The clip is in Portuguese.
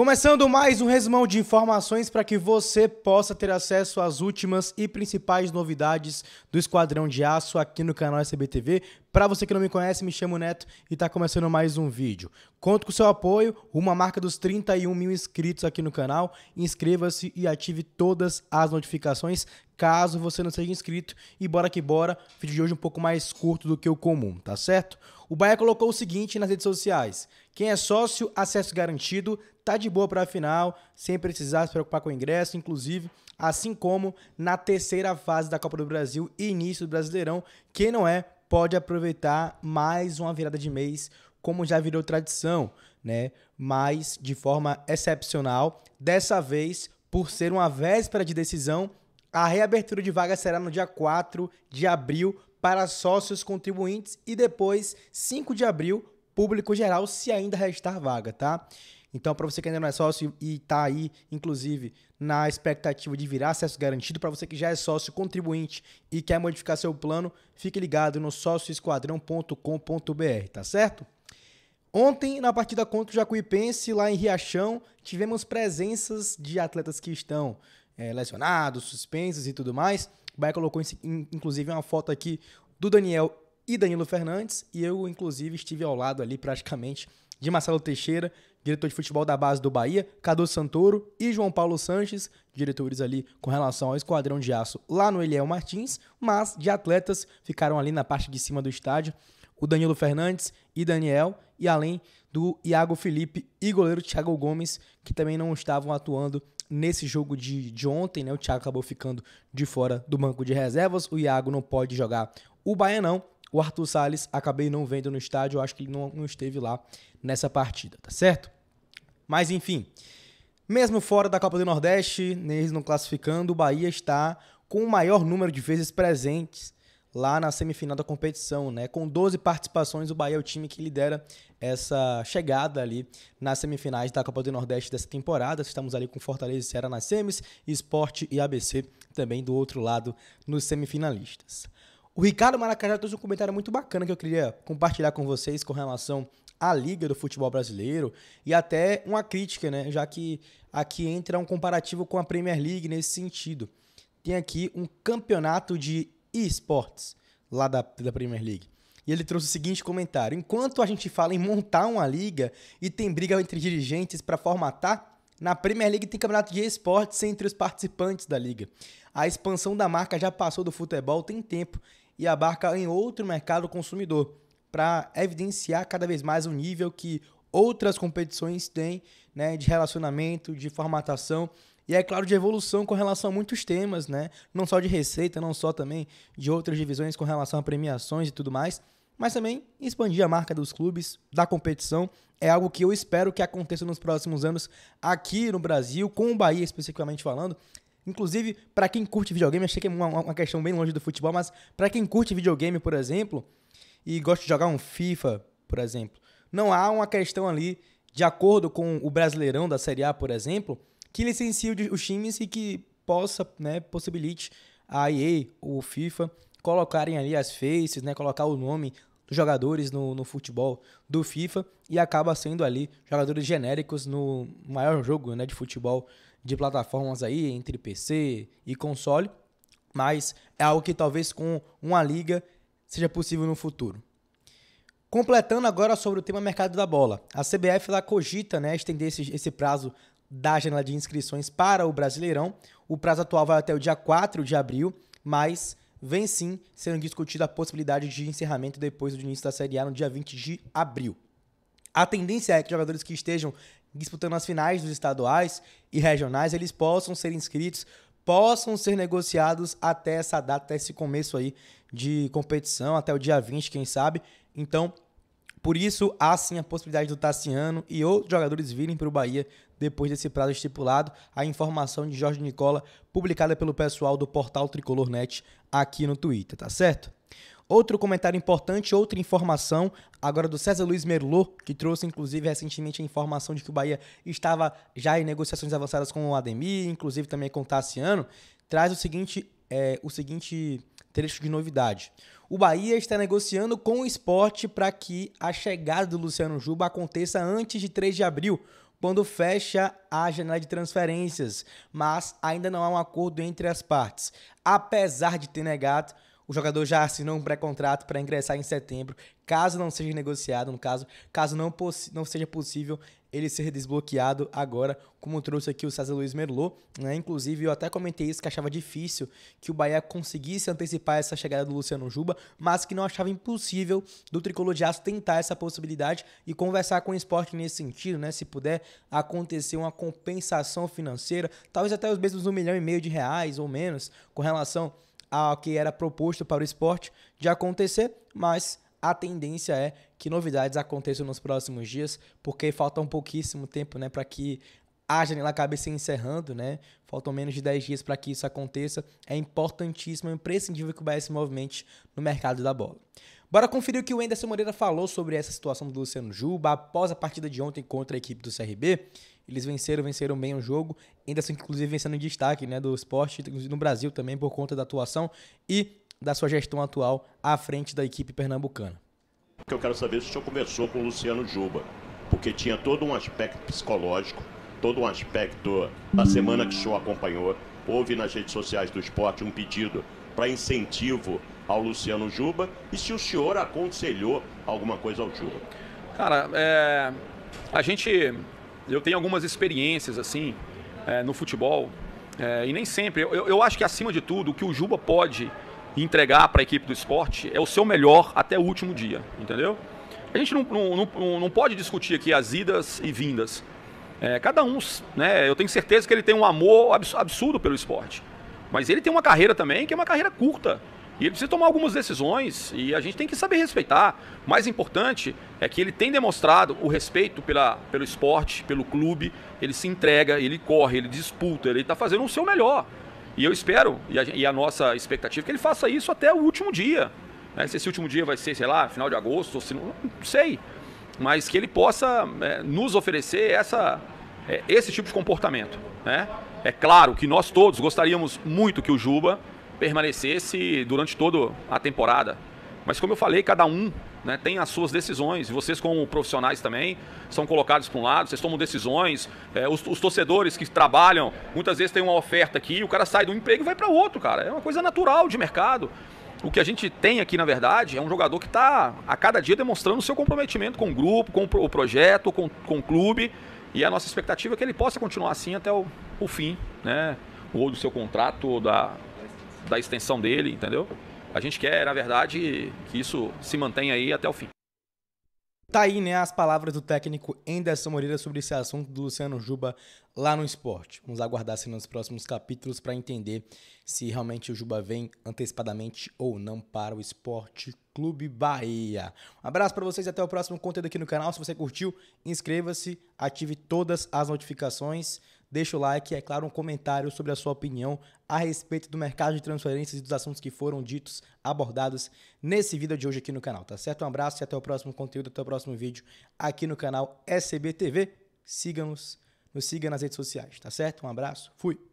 Começando mais um resumão de informações para que você possa ter acesso às últimas e principais novidades do Esquadrão de Aço aqui no canal SBTV. Para você que não me conhece, me chamo Neto e está começando mais um vídeo. Conto com seu apoio, uma marca dos 31 mil inscritos aqui no canal. Inscreva-se e ative todas as notificações caso você não seja inscrito. E bora que bora, vídeo de hoje um pouco mais curto do que o comum, tá certo? O Bahia colocou o seguinte nas redes sociais, quem é sócio, acesso garantido, tá de boa para a final, sem precisar se preocupar com o ingresso, inclusive, assim como na terceira fase da Copa do Brasil e início do Brasileirão. Quem não é, pode aproveitar mais uma virada de mês, como já virou tradição, né? Mas de forma excepcional, dessa vez, por ser uma véspera de decisão, a reabertura de vaga será no dia 4 de abril para sócios contribuintes e depois 5 de abril público geral, se ainda restar vaga, tá? Então, para você que ainda não é sócio e está aí, inclusive, na expectativa de virar acesso garantido, para você que já é sócio contribuinte e quer modificar seu plano, fique ligado no sócioesquadrão.com.br, tá certo? Ontem, na partida contra o Jacuipense, lá em Riachão, tivemos presenças de atletas que estão é, lesionados, suspensos e tudo mais. O Bahia colocou, inclusive, uma foto aqui do Daniel e Danilo Fernandes, e eu, inclusive, estive ao lado ali praticamente de Marcelo Teixeira, diretor de futebol da base do Bahia, Cadu Santoro e João Paulo Sanches, diretores ali com relação ao esquadrão de aço lá no Eliel Martins, mas de atletas ficaram ali na parte de cima do estádio o Danilo Fernandes e Daniel, e além do Iago Felipe e goleiro Thiago Gomes, que também não estavam atuando nesse jogo de, de ontem, né? O Thiago acabou ficando de fora do banco de reservas, o Iago não pode jogar o não o Arthur Salles acabei não vendo no estádio, eu acho que ele não, não esteve lá nessa partida, tá certo? Mas enfim, mesmo fora da Copa do Nordeste, eles não classificando, o Bahia está com o maior número de vezes presentes lá na semifinal da competição, né? Com 12 participações, o Bahia é o time que lidera essa chegada ali nas semifinais da Copa do Nordeste dessa temporada. Estamos ali com Fortaleza e Ceará nas semis, Esporte e ABC também do outro lado nos semifinalistas. O Ricardo Maracajá trouxe um comentário muito bacana que eu queria compartilhar com vocês com relação à Liga do Futebol Brasileiro e até uma crítica, né? Já que aqui entra um comparativo com a Premier League nesse sentido. Tem aqui um campeonato de esportes lá da, da Premier League. E ele trouxe o seguinte comentário: Enquanto a gente fala em montar uma liga e tem briga entre dirigentes para formatar, na Premier League tem campeonato de esportes entre os participantes da liga. A expansão da marca já passou do futebol tem tempo e abarca em outro mercado consumidor, para evidenciar cada vez mais o nível que outras competições têm né, de relacionamento, de formatação e é claro de evolução com relação a muitos temas, né? Não só de receita, não só também de outras divisões com relação a premiações e tudo mais mas também expandir a marca dos clubes, da competição. É algo que eu espero que aconteça nos próximos anos aqui no Brasil, com o Bahia especificamente falando. Inclusive, para quem curte videogame, achei que é uma, uma questão bem longe do futebol, mas para quem curte videogame, por exemplo, e gosta de jogar um FIFA, por exemplo, não há uma questão ali, de acordo com o Brasileirão da Série A, por exemplo, que licencie os times e que possa, né, possibilite a EA, o FIFA, colocarem ali as faces, né, colocar o nome dos jogadores no, no futebol do FIFA e acaba sendo ali jogadores genéricos no maior jogo né, de futebol de plataformas aí, entre PC e console, mas é algo que talvez com uma liga seja possível no futuro. Completando agora sobre o tema mercado da bola. A CBF ela cogita né, estender esse, esse prazo da janela de inscrições para o Brasileirão. O prazo atual vai até o dia 4 de abril, mas vem sim sendo discutida a possibilidade de encerramento depois do início da Série A no dia 20 de abril. A tendência é que jogadores que estejam disputando as finais dos estaduais e regionais, eles possam ser inscritos, possam ser negociados até essa data, até esse começo aí de competição, até o dia 20, quem sabe. Então, por isso, há sim a possibilidade do Tassiano e outros jogadores virem para o Bahia depois desse prazo estipulado, a informação de Jorge Nicola, publicada pelo pessoal do portal Tricolor Net aqui no Twitter, tá certo? Outro comentário importante, outra informação, agora do César Luiz Merlot, que trouxe inclusive recentemente a informação de que o Bahia estava já em negociações avançadas com o Ademir, inclusive também com o Tassiano, traz o seguinte, é, o seguinte trecho de novidade. O Bahia está negociando com o esporte para que a chegada do Luciano Juba aconteça antes de 3 de abril, quando fecha a janela de transferências, mas ainda não há um acordo entre as partes. Apesar de ter negado, o jogador já assinou um pré-contrato para ingressar em setembro, caso não seja negociado, no caso, caso não, não seja possível ele ser desbloqueado agora, como trouxe aqui o César Luiz Merlot. Né? Inclusive, eu até comentei isso que achava difícil que o Bahia conseguisse antecipar essa chegada do Luciano Juba, mas que não achava impossível do Tricolor de Aço tentar essa possibilidade e conversar com o esporte nesse sentido, né? Se puder acontecer uma compensação financeira, talvez até os mesmos um milhão e meio de reais ou menos, com relação ao que era proposto para o esporte de acontecer, mas a tendência é que novidades aconteçam nos próximos dias, porque falta um pouquíssimo tempo, né, para que a janela acabe se encerrando, né? Faltam menos de 10 dias para que isso aconteça. É importantíssimo, é imprescindível que o Bahia se movimente no mercado da bola. Bora conferir o que o Enderson Moreira falou sobre essa situação do Luciano Juba após a partida de ontem contra a equipe do CRB. Eles venceram, venceram bem o jogo. Enderson, inclusive, vencendo em destaque né, do esporte no Brasil também por conta da atuação. E da sua gestão atual à frente da equipe pernambucana. O que eu quero saber é se o senhor conversou com o Luciano Juba, porque tinha todo um aspecto psicológico, todo um aspecto da semana que o senhor acompanhou. Houve nas redes sociais do esporte um pedido para incentivo ao Luciano Juba e se o senhor aconselhou alguma coisa ao Juba. Cara, é, a gente. Eu tenho algumas experiências assim é, no futebol é, e nem sempre. Eu, eu acho que acima de tudo, o que o Juba pode e entregar para a equipe do esporte é o seu melhor até o último dia, entendeu? A gente não, não, não, não pode discutir aqui as idas e vindas. É, cada um, né, eu tenho certeza que ele tem um amor absurdo pelo esporte. Mas ele tem uma carreira também que é uma carreira curta. E ele precisa tomar algumas decisões e a gente tem que saber respeitar. Mais importante é que ele tem demonstrado o respeito pela, pelo esporte, pelo clube. Ele se entrega, ele corre, ele disputa, ele está fazendo o seu melhor. E eu espero, e a, e a nossa expectativa, é que ele faça isso até o último dia. Né? Se esse último dia vai ser, sei lá, final de agosto, ou se não, não sei. Mas que ele possa é, nos oferecer essa, é, esse tipo de comportamento. Né? É claro que nós todos gostaríamos muito que o Juba permanecesse durante toda a temporada. Mas como eu falei, cada um né, tem as suas decisões. Vocês, como profissionais também, são colocados para um lado, vocês tomam decisões. É, os, os, torcedores que trabalham, muitas vezes tem uma oferta aqui, o cara sai de um emprego e vai para outro, cara. É uma coisa natural de mercado. O que a gente tem aqui, na verdade, é um jogador que está a cada dia demonstrando o seu comprometimento com o grupo, com o projeto, com, com o clube. E a nossa expectativa é que ele possa continuar assim até o, o fim, né? Ou do seu contrato, ou da, da extensão dele, entendeu? A gente quer, na verdade, que isso se mantenha aí até o fim. Tá aí, né, as palavras do técnico Enderson Moreira sobre esse assunto do Luciano Juba lá no esporte. Vamos aguardar se nos próximos capítulos para entender se realmente o Juba vem antecipadamente ou não para o Esporte Clube Bahia. Um abraço para vocês e até o próximo conteúdo aqui no canal. Se você curtiu, inscreva-se, ative todas as notificações deixa o like e, é claro, um comentário sobre a sua opinião a respeito do mercado de transferências e dos assuntos que foram ditos, abordados nesse vídeo de hoje aqui no canal, tá certo? Um abraço e até o próximo conteúdo, até o próximo vídeo aqui no canal SBTV. Siga-nos, nos siga nas redes sociais, tá certo? Um abraço, fui!